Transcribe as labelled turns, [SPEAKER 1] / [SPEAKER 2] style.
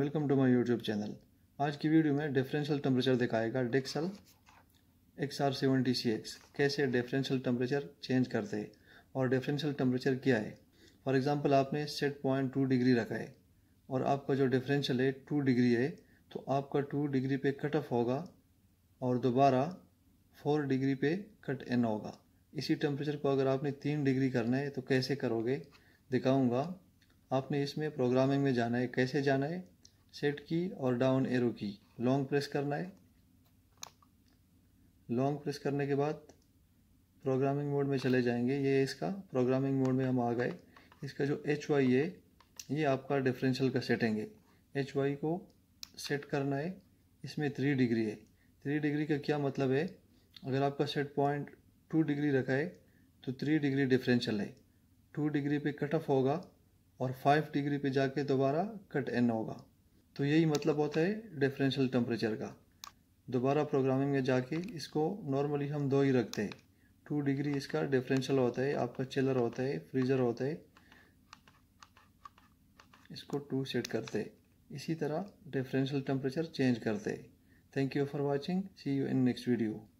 [SPEAKER 1] welcome to my YouTube channel आज की video में डिफरेंशियल टेम्परेचर दिखाएगा Dixell X R C X कैसे डिफरेंशियल टेम्परेचर चेंज करते हैं और डिफरेंशियल टेम्परेचर क्या है फॉर एग्जांपल आपने सेट पॉइंट टू डिग्री रखा है और आपका जो डिफरेंशियल है टू डिग्री है तो आपका टू डिग्री पे कट ऑफ होगा और दोबारा फोर डिग्री पे कट इन होगा इसी टेम्परेचर को अगर आपने तीन डिग्री करना है तो कैसे करोगे दिखाऊँगा आपने इसमें प्रोग्रामिंग में जाना है कैसे जाना है सेट की और डाउन एरो की लॉन्ग प्रेस करना है लॉन्ग प्रेस करने के बाद प्रोग्रामिंग मोड में चले जाएंगे ये इसका प्रोग्रामिंग मोड में हम आ गए इसका जो एच वाई है ये आपका डिफरेंशियल का सेटिंग है एच वाई को सेट करना है इसमें थ्री डिग्री है थ्री डिग्री का क्या मतलब है अगर आपका सेट पॉइंट टू डिग्री रखा है तो थ्री डिग्री डिफरेंशियल है टू डिग्री पे कट ऑफ होगा और फाइव डिग्री पे जाके दोबारा कट एन होगा तो यही मतलब होता है डिफरेंशियल टेम्परेचर का दोबारा प्रोग्रामिंग में जाके इसको नॉर्मली हम दो ही रखते हैं टू डिग्री इसका डिफरेंशियल होता है आपका चिलर होता है फ्रीज़र होता है इसको टू सेट करते हैं इसी तरह डिफरेंशियल टेम्परेचर चेंज करते हैं thank you for watching see you in next video